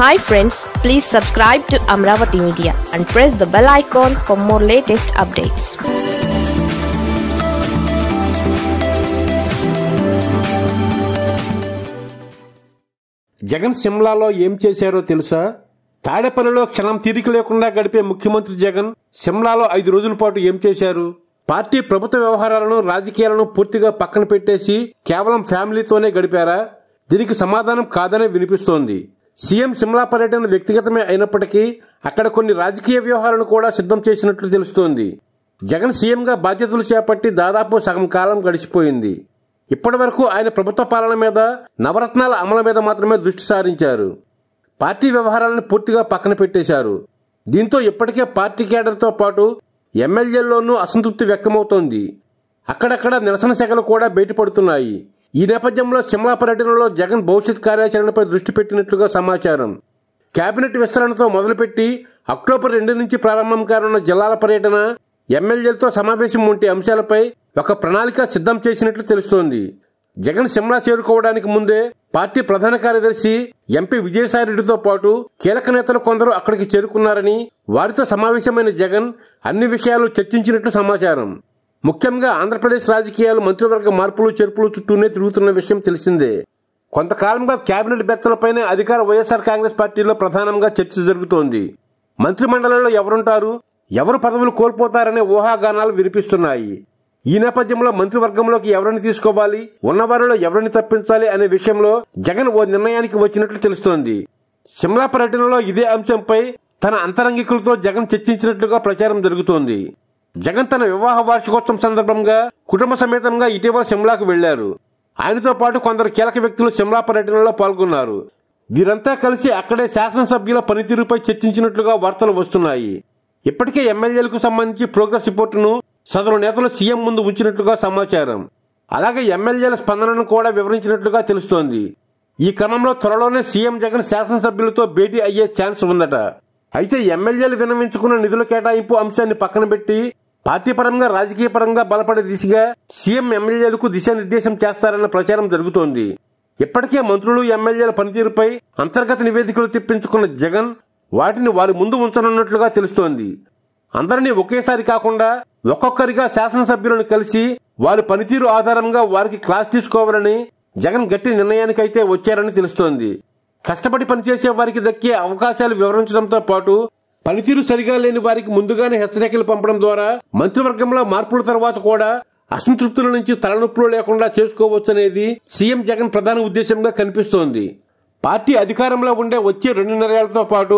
hi friends please subscribe to Amaravati media and press the bell icon for more latest updates Jagan సిమ్లాలో ఏం చేశారో తెలుసా తాడేపల్లిలో క్షణం తీరిక లేకుండా గడిపే ముఖ్యమంత్రి జగన్ సిమ్లాలో ఐదు రోజుల పాటు ఏం చేశారు పార్టీ ప్రభుత్వ వ్యవహారాలను రాజకీయాలను పూర్తిగా పక్కన పెట్టేసి కేవలం ఫ్యామిలీతోనే గడిపారా దీనికి సమాధానం కాదనే వినిపిస్తోంది సీఎం సిమ్లా పర్యటన వ్యక్తిగతమే అయినప్పటికీ అక్కడ కొన్ని రాజకీయ వ్యూహాలను కూడా సిద్ధం చేసినట్లు తెలుస్తోంది జగన్ సీఎంగా బాధ్యతలు చేపట్టి దాదాపు సగం కాలం గడిచిపోయింది ఇప్పటి వరకు ఆయన ప్రభుత్వ పాలన మీద నవరత్నాల అమలు మీద మాత్రమే దృష్టి సారించారు పార్టీ వ్యవహారాలను పూర్తిగా పక్కన పెట్టేశారు దీంతో ఇప్పటికే పార్టీ కేడర్తో పాటు ఎమ్మెల్యేల్లోనూ అసంతృప్తి వ్యక్తమవుతోంది అక్కడక్కడ నిరసన శాఖలు కూడా బయటపడుతున్నాయి ఈ నేపథ్యంలో సిమ్లా పర్యటనలో జగన్ భవిష్యత్ కార్యాచరణపై దృష్టి పెట్టినట్లుగా సమాచారం కేబినెట్ విస్తరణతో మొదలుపెట్టి అక్టోబర్ రెండు నుంచి ప్రారంభం కానున్న జిల్లాల పర్యటన ఎమ్మెల్యేలతో సమావేశం వంటి అంశాలపై ఒక ప్రణాళిక సిద్ధం చేసినట్లు తెలుస్తోంది జగన్ సిమ్లా చేరుకోవడానికి ముందే పార్టీ ప్రధాన కార్యదర్శి ఎంపీ రెడ్డితో పాటు కీలక నేతలు కొందరు అక్కడికి చేరుకున్నారని వారితో సమావేశమైన జగన్ అన్ని విషయాలు చర్చించినట్లు సమాచారం ముఖ్యంగా ఆంధ్రప్రదేశ్ రాజకీయాలు మంత్రివర్గ మార్పులు చేర్పులు చుట్టూనే తిరుగుతున్న విషయం తెలిసిందే కొంతకాలంగా కేబినెట్ బెత్తలపైనే అధికార వైఎస్ఆర్ కాంగ్రెస్ పార్టీలో ప్రధానంగా చర్చ జరుగుతోంది మండలంలో ఎవరుంటారు ఎవరు పదవులు కోల్పోతారనే ఊహాగానాలు వినిపిస్తున్నాయి ఈ నేపథ్యంలో మంత్రివర్గంలోకి ఎవరిని తీసుకోవాలి ఉన్నవారిలో ఎవరిని తప్పించాలి అనే విషయంలో జగన్ ఓ నిర్ణయానికి వచ్చినట్లు తెలుస్తోంది సిమ్లా పర్యటనలో ఇదే అంశంపై తన అంతరంగికులతో జగన్ చర్చించినట్లుగా ప్రచారం జరుగుతోంది జగన్ తన వివాహ వార్షికోత్సవం సందర్భంగా కుటుంబ సమేతంగా ఇటీవల సిమ్లాకు వెళ్లారు ఆయనతో పాటు కొందరు కీలక వ్యక్తులు సిమ్లా పర్యటనలో పాల్గొన్నారు వీరంతా కలిసి అక్కడే శాసనసభ్యుల పనితీరుపై చర్చించినట్లుగా వార్తలు వస్తున్నాయి ఇప్పటికే ఎమ్మెల్యేలకు సంబంధించి ప్రోగ్రెస్ రిపోర్టును సదరు నేతలు సీఎం ముందు ఉంచినట్లుగా సమాచారం అలాగే ఎమ్మెల్యేల స్పందనను కూడా వివరించినట్లుగా తెలుస్తోంది ఈ క్రమంలో త్వరలోనే సీఎం జగన్ శాసనసభ్యులతో భేటీ అయ్యే ఛాన్స్ ఉందట అయితే ఎమ్మెల్యేలు విన్నవించుకున్న నిధుల కేటాయింపు అంశాన్ని పక్కన పెట్టి పార్టీ పరంగా రాజకీయ పరంగా బలపడే దిశగా సీఎం ఎమ్మెల్యేలకు దిశానిర్దేశం చేస్తారన్న ప్రచారం జరుగుతోంది ఇప్పటికే మంత్రులు ఎమ్మెల్యేల పనితీరుపై అంతర్గత నివేదికలు తెప్పించుకున్న జగన్ వాటిని వారి ముందు ఉంచనున్నట్లుగా తెలుస్తోంది అందరినీ ఒకేసారి కాకుండా ఒక్కొక్కరిగా శాసనసభ్యులను కలిసి వారి పనితీరు ఆధారంగా వారికి క్లాస్ తీసుకోవాలని జగన్ గట్టి నిర్ణయానికైతే వచ్చారని తెలుస్తోంది కష్టపడి పనిచేసే వారికి దక్కే అవకాశాలు వివరించడంతో పాటు పనితీరు సరిగా లేని వారికి ముందుగానే హెచ్చరికలు పంపడం ద్వారా మంత్రివర్గంలో మార్పుల తర్వాత కూడా అసంతృప్తుల నుంచి తలనొప్పులు లేకుండా చేసుకోవచ్చనేది సీఎం జగన్ ప్రధాన ఉద్దేశంగా కనిపిస్తోంది పార్టీ అధికారంలో ఉండే వచ్చే రెండున్నరేళ్లతో పాటు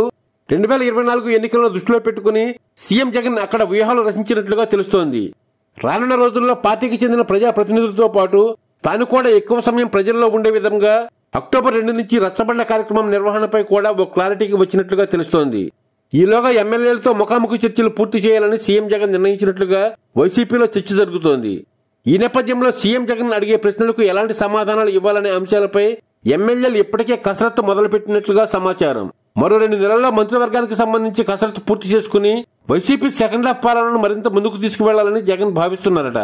రెండు వేల ఇరవై నాలుగు ఎన్నికలను దృష్టిలో పెట్టుకుని సీఎం జగన్ అక్కడ వ్యూహాలు రచించినట్లుగా తెలుస్తోంది రానున్న రోజుల్లో పార్టీకి చెందిన ప్రజా ప్రతినిధులతో పాటు తాను కూడా ఎక్కువ సమయం ప్రజల్లో ఉండే విధంగా అక్టోబర్ రెండు నుంచి రచ్చబండ కార్యక్రమం నిర్వహణపై కూడా ఓ క్లారిటీకి వచ్చినట్లుగా తెలుస్తోంది ఈలోగా ఎమ్మెల్యేలతో ముఖాముఖి చర్చలు పూర్తి చేయాలని సీఎం జగన్ నిర్ణయించినట్లుగా వైసీపీలో చర్చ జరుగుతోంది ఈ నేపథ్యంలో సీఎం జగన్ అడిగే ప్రశ్నలకు ఎలాంటి సమాధానాలు ఇవ్వాలనే అంశాలపై ఎమ్మెల్యేలు ఇప్పటికే కసరత్తు మొదలుపెట్టినట్లుగా సమాచారం మరో రెండు నెలల్లో మంత్రివర్గానికి సంబంధించి కసరత్తు పూర్తి చేసుకుని వైసీపీ సెకండ్ హాఫ్ పాలనను మరింత ముందుకు తీసుకువెళ్లాలని జగన్ భావిస్తున్నారట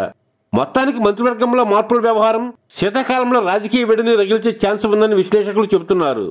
మొత్తానికి మంత్రివర్గంలో మార్పుల వ్యవహారం శీతాకాలంలో రాజకీయ వేడిని రగిల్చే ఛాన్స్ ఉందని విశ్లేషకులు చెబుతున్నారు